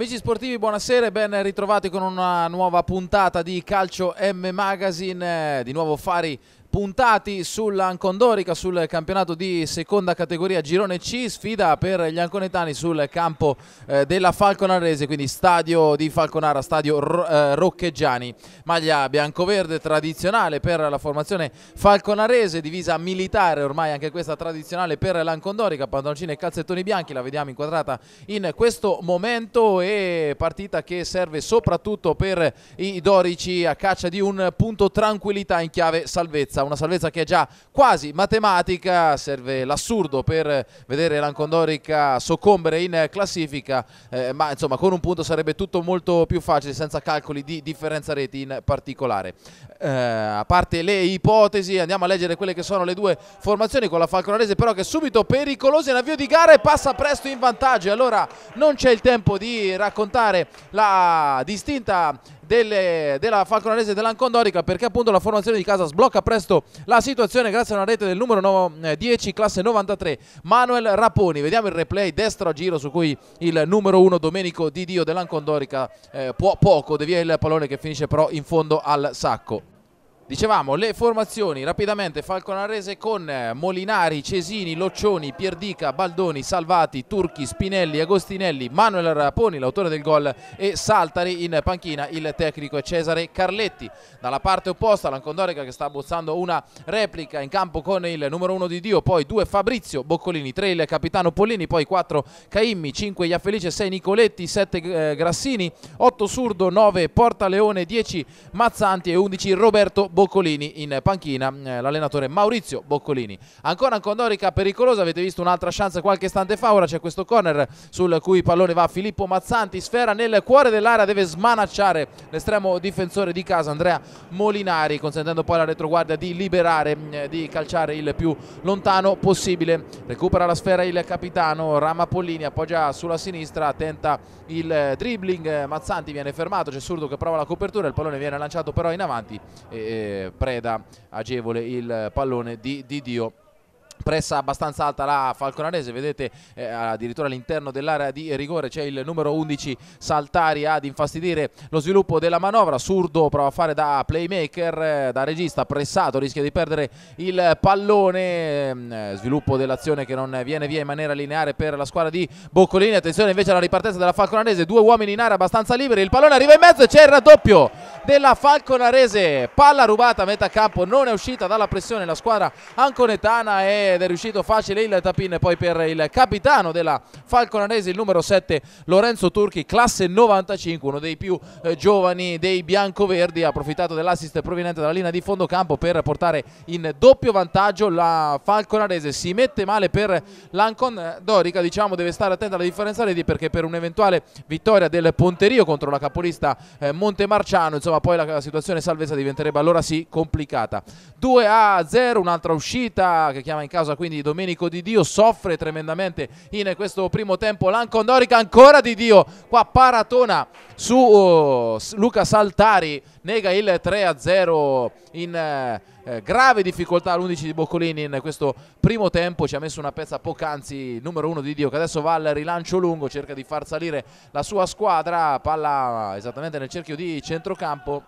Amici sportivi, buonasera e ben ritrovati con una nuova puntata di Calcio M Magazine. Eh, di nuovo Fari puntati sull'Ancondorica, sul campionato di seconda categoria Girone C, sfida per gli anconetani sul campo eh, della Falconarese, quindi stadio di Falconara, stadio eh, Roccheggiani, maglia biancoverde tradizionale per la formazione falconarese, divisa militare ormai anche questa tradizionale per l'Ancondorica, pantaloncini e calzettoni bianchi, la vediamo inquadrata in questo momento e partita che serve soprattutto per i dorici a caccia di un punto tranquillità in chiave salvezza salvezza, una salvezza che è già quasi matematica, serve l'assurdo per vedere l'Ancondorica soccombere in classifica, eh, ma insomma con un punto sarebbe tutto molto più facile senza calcoli di differenza reti in particolare. Eh, a parte le ipotesi andiamo a leggere quelle che sono le due formazioni con la Falconarese però che è subito pericolosa in avvio di gara e passa presto in vantaggio, allora non c'è il tempo di raccontare la distinta delle, della Falconarese dell'Ancondorica perché appunto la formazione di casa sblocca presto la situazione grazie a una rete del numero 9, 10 eh, classe 93 Manuel Raponi vediamo il replay destro a giro su cui il numero 1 Domenico Di Dio dell'Ancondorica eh, può poco devia il pallone che finisce però in fondo al sacco Dicevamo le formazioni rapidamente Falconarese con eh, Molinari, Cesini, Loccioni, Pierdica, Baldoni, Salvati, Turchi, Spinelli, Agostinelli, Manuel Raponi l'autore del gol e Saltari in panchina il tecnico Cesare Carletti. Dalla parte opposta l'Ancondorica che sta abbozzando una replica in campo con il numero uno di Dio, poi due Fabrizio Boccolini, tre il capitano Pollini, poi quattro Caimmi, cinque Iafelice, sei Nicoletti, sette eh, Grassini, otto Surdo, nove Portaleone, dieci Mazzanti e undici Roberto Boccolini. Boccolini in panchina, eh, l'allenatore Maurizio Boccolini. Ancora Condorica pericolosa, avete visto un'altra chance qualche istante fa, ora c'è questo corner sul cui pallone va Filippo Mazzanti, sfera nel cuore dell'area, deve smanacciare l'estremo difensore di casa Andrea Molinari, consentendo poi alla retroguardia di liberare, eh, di calciare il più lontano possibile. Recupera la sfera il capitano, Rama Pollini appoggia sulla sinistra, tenta il dribbling, Mazzanti viene fermato, c'è Surdo che prova la copertura, il pallone viene lanciato però in avanti. E, eh, preda agevole il pallone di, di Dio pressa abbastanza alta la Falconarese vedete eh, addirittura all'interno dell'area di rigore c'è il numero 11 Saltari ad infastidire lo sviluppo della manovra Surdo prova a fare da playmaker eh, da regista pressato rischia di perdere il pallone mm, eh, sviluppo dell'azione che non viene via in maniera lineare per la squadra di Boccolini attenzione invece alla ripartenza della Falconarese due uomini in area abbastanza liberi il pallone arriva in mezzo e c'è il raddoppio della Falconarese. Palla rubata a metà campo, non è uscita dalla pressione la squadra anconetana ed è riuscito facile il tapin poi per il capitano della Falconarese, il numero 7 Lorenzo Turchi, classe 95, uno dei più eh, giovani dei biancoverdi, ha approfittato dell'assist proveniente dalla linea di fondo campo per portare in doppio vantaggio la Falconarese. Si mette male per l'Ancon Dorica, diciamo deve stare attenta alla differenza reti perché per un'eventuale vittoria del Ponterio contro la capolista eh, Montemarciano, insomma ma poi la, situazione salvezza diventerebbe allora sì complicata. 2 a 0, un'altra uscita che chiama in causa quindi Domenico Di Dio, soffre tremendamente in questo primo tempo l'Ancondorica, ancora Di Dio, qua paratona su uh, Luca Saltari, nega il 3 a 0 in... Uh, eh, grave difficoltà all'11 di Boccolini in questo primo tempo, ci ha messo una pezza poc'anzi numero uno di Dio che adesso va al rilancio lungo, cerca di far salire la sua squadra, palla esattamente nel cerchio di centrocampo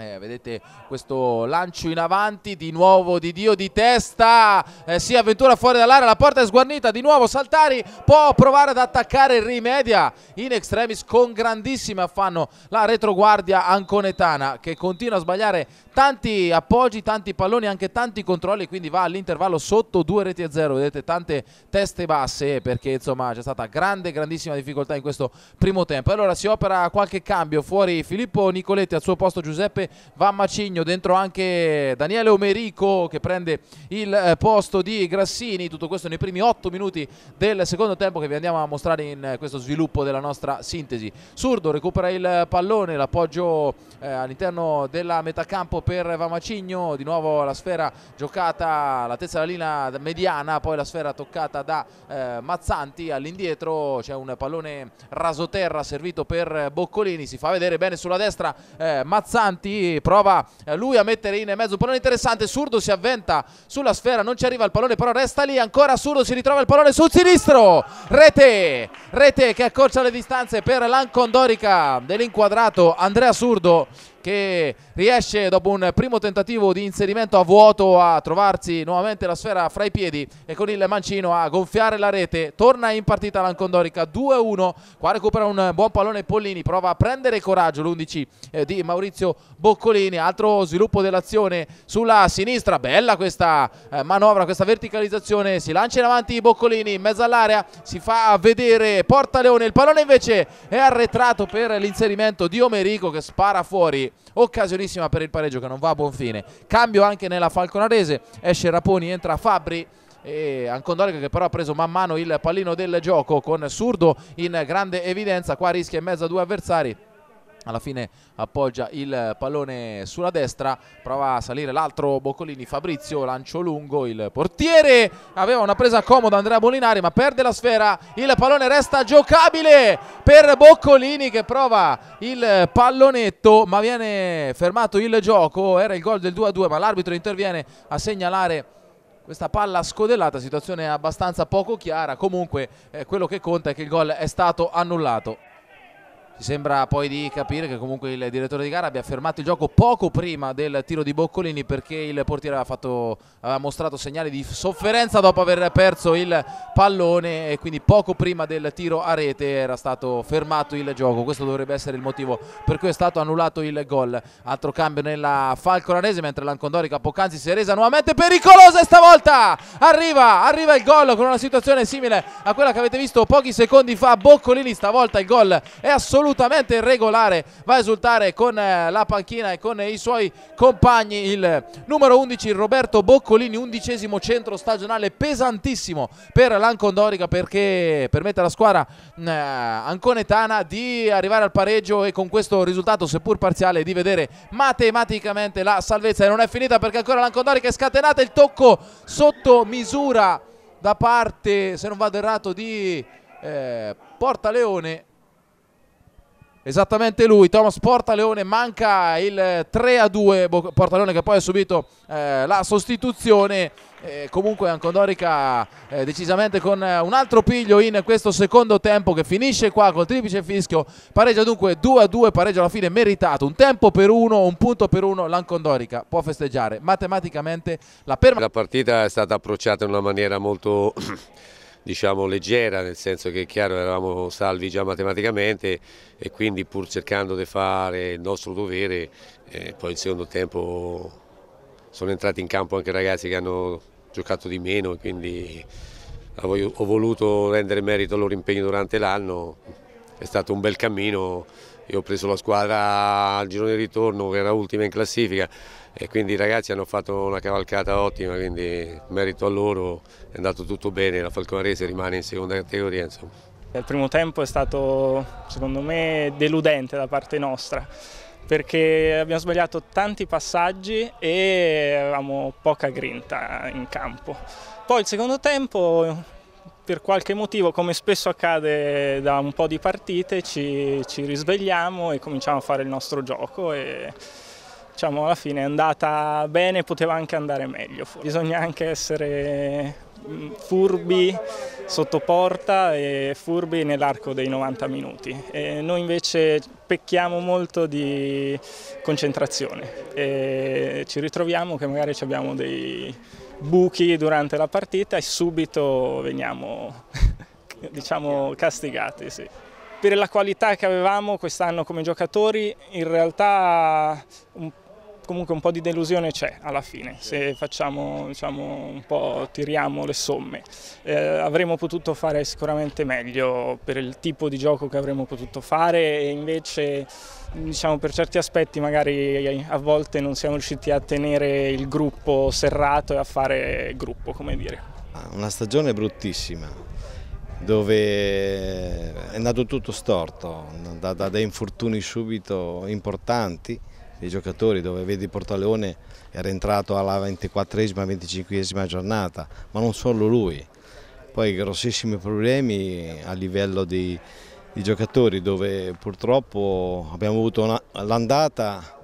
eh, vedete questo lancio in avanti di nuovo di Dio di testa eh, si sì, avventura fuori dall'area la porta è sguarnita di nuovo Saltari può provare ad attaccare rimedia in extremis con grandissimo affanno la retroguardia anconetana che continua a sbagliare tanti appoggi tanti palloni anche tanti controlli quindi va all'intervallo sotto due reti a zero vedete tante teste basse perché insomma c'è stata grande grandissima difficoltà in questo primo tempo allora si opera qualche cambio fuori Filippo Nicoletti al suo posto Giuseppe prende Van Macigno, dentro anche Daniele Omerico che prende il eh, posto di Grassini, tutto questo nei primi 8 minuti del secondo tempo che vi andiamo a mostrare in eh, questo sviluppo della nostra sintesi. Surdo recupera il pallone, l'appoggio eh, all'interno della metacampo per Vamacigno, di nuovo la sfera giocata all'altezza della linea mediana, poi la sfera toccata da eh, Mazzanti, all'indietro c'è un pallone rasoterra servito per eh, Boccolini, si fa vedere bene sulla destra eh, Mazzanti prova eh, lui a mettere in mezzo un pallone interessante, Surdo si avventa sulla sfera, non ci arriva il pallone però resta lì, ancora Surdo si ritrova il pallone sul sinistro, rete, rete che accorcia le distanze per l'Ancondorica dell'inquadrato Andrea Surdo che riesce dopo un primo tentativo di inserimento a vuoto a trovarsi nuovamente la sfera fra i piedi e con il mancino a gonfiare la rete. Torna in partita l'Ancondorica 2-1, qua recupera un buon pallone Pollini, prova a prendere coraggio l'11 eh, di Maurizio Boccolini, altro sviluppo dell'azione sulla sinistra, bella questa eh, manovra, questa verticalizzazione, si lancia in avanti Boccolini in mezzo all'area, si fa vedere Porta Leone, il pallone invece è arretrato per l'inserimento di Omerico che spara fuori Occasionissima per il pareggio che non va a buon fine. Cambio anche nella Falconarese. Esce Raponi, entra Fabri e Ancondorica che però ha preso man mano il pallino del gioco con Surdo in grande evidenza qua rischia in mezzo a due avversari alla fine appoggia il pallone sulla destra prova a salire l'altro Boccolini Fabrizio lancio lungo il portiere aveva una presa comoda Andrea Molinari ma perde la sfera il pallone resta giocabile per Boccolini che prova il pallonetto ma viene fermato il gioco era il gol del 2-2 ma l'arbitro interviene a segnalare questa palla scodellata, situazione abbastanza poco chiara, comunque eh, quello che conta è che il gol è stato annullato. Mi sembra poi di capire che comunque il direttore di gara abbia fermato il gioco poco prima del tiro di Boccolini perché il portiere aveva, fatto, aveva, mostrato segnali di sofferenza dopo aver perso il pallone e quindi poco prima del tiro a rete era stato fermato il gioco. Questo dovrebbe essere il motivo per cui è stato annullato il gol. Altro cambio nella Falcoranese mentre l'Ancondorica Pocanzi si è resa nuovamente pericolosa e stavolta arriva, arriva il gol con una situazione simile a quella che avete visto pochi secondi fa. Boccolini stavolta il gol è assolutamente assolutamente regolare va a esultare con eh, la panchina e con i suoi compagni il numero 11 Roberto Boccolini undicesimo centro stagionale pesantissimo per l'Ancondorica perché permette alla squadra mm, eh, anconetana di arrivare al pareggio e con questo risultato seppur parziale di vedere matematicamente la salvezza e non è finita perché ancora l'Ancondorica è scatenata il tocco sotto misura da parte se non vado errato di eh, Portaleone esattamente lui, Thomas Portaleone, manca il 3 a 2, Portaleone che poi ha subito eh, la sostituzione, eh, comunque Ancondorica eh, decisamente con eh, un altro piglio in questo secondo tempo che finisce qua col triplice fischio, pareggia dunque 2 a 2, pareggio alla fine meritato, un tempo per uno, un punto per uno, l'Ancondorica può festeggiare matematicamente la permanenza. La partita è stata approcciata in una maniera molto... diciamo, leggera, nel senso che chiaro eravamo salvi già matematicamente e quindi pur cercando di fare il nostro dovere, eh, poi in secondo tempo sono entrati in campo anche ragazzi che hanno giocato di meno e quindi ho voluto rendere merito al loro impegno durante l'anno, è stato un bel cammino, io ho preso la squadra al girone di ritorno che era ultima in classifica, e quindi i ragazzi hanno fatto una cavalcata ottima, quindi merito a loro, è andato tutto bene, la Falconarese rimane in seconda categoria. Insomma. Il primo tempo è stato secondo me deludente da parte nostra perché abbiamo sbagliato tanti passaggi e avevamo poca grinta in campo. Poi il secondo tempo per qualche motivo, come spesso accade da un po' di partite, ci, ci risvegliamo e cominciamo a fare il nostro gioco. E diciamo, alla fine è andata bene, poteva anche andare meglio. Bisogna anche essere mm, furbi sotto porta e furbi nell'arco dei 90 minuti. E noi invece pecchiamo molto di concentrazione e ci ritroviamo che magari abbiamo dei buchi durante la partita e subito veniamo diciamo, castigati. Sì. Per la qualità che avevamo quest'anno come giocatori in realtà un comunque un po' di delusione c'è alla fine, se facciamo, diciamo, un po' tiriamo le somme. Eh, avremmo potuto fare sicuramente meglio per il tipo di gioco che avremmo potuto fare e invece diciamo, per certi aspetti magari a volte non siamo riusciti a tenere il gruppo serrato e a fare gruppo, come dire. Ah, una stagione bruttissima, dove è andato tutto storto, da, da, da infortuni subito importanti dei giocatori dove vedi Portaleone era entrato alla 24esima, 25esima giornata, ma non solo lui. Poi grossissimi problemi a livello di, di giocatori dove purtroppo abbiamo avuto l'andata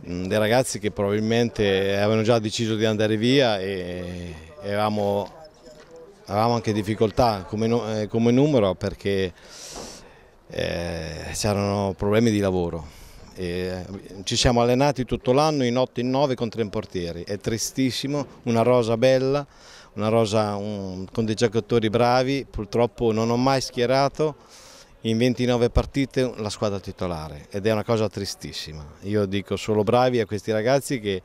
dei ragazzi che probabilmente avevano già deciso di andare via e avevamo, avevamo anche difficoltà come, eh, come numero perché eh, c'erano problemi di lavoro. E eh, ci siamo allenati tutto l'anno in 8 in 9 con tre portieri, è tristissimo, una rosa bella, una rosa un, con dei giocatori bravi, purtroppo non ho mai schierato in 29 partite la squadra titolare ed è una cosa tristissima. Io dico solo bravi a questi ragazzi che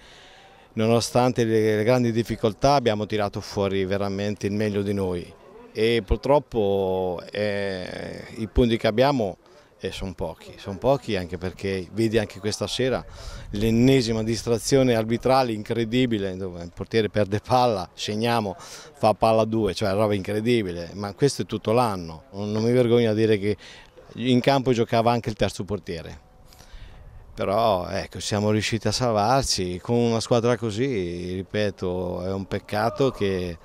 nonostante le grandi difficoltà abbiamo tirato fuori veramente il meglio di noi e purtroppo eh, i punti che abbiamo e sono pochi, sono pochi anche perché vedi anche questa sera l'ennesima distrazione arbitrale incredibile dove il portiere perde palla, segniamo, fa palla 2, cioè roba incredibile, ma questo è tutto l'anno, non mi vergogno a dire che in campo giocava anche il terzo portiere. Però ecco, siamo riusciti a salvarci con una squadra così, ripeto, è un peccato che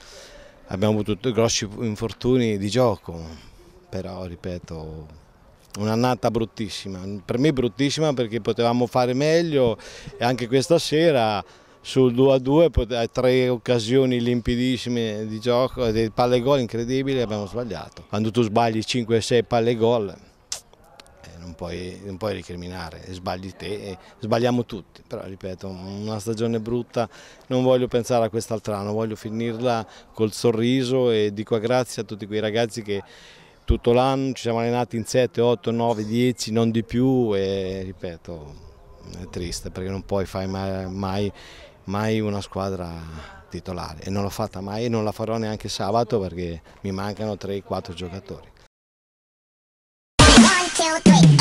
abbiamo avuto grossi infortuni di gioco, però ripeto un'annata bruttissima, per me bruttissima perché potevamo fare meglio e anche questa sera sul 2-2 tre occasioni limpidissime di gioco, dei palle gol incredibili abbiamo sbagliato. Quando tu sbagli 5-6 palle gol eh, non puoi, non puoi recriminare, sbagli te, sbagliamo tutti, però ripeto una stagione brutta, non voglio pensare a quest'altra, non voglio finirla col sorriso e dico grazie a tutti quei ragazzi che tutto l'anno, ci siamo allenati in 7, 8, 9, 10, non di più e ripeto, è triste perché non puoi fare mai, mai una squadra titolare e non l'ho fatta mai e non la farò neanche sabato perché mi mancano 3-4 giocatori. One, two,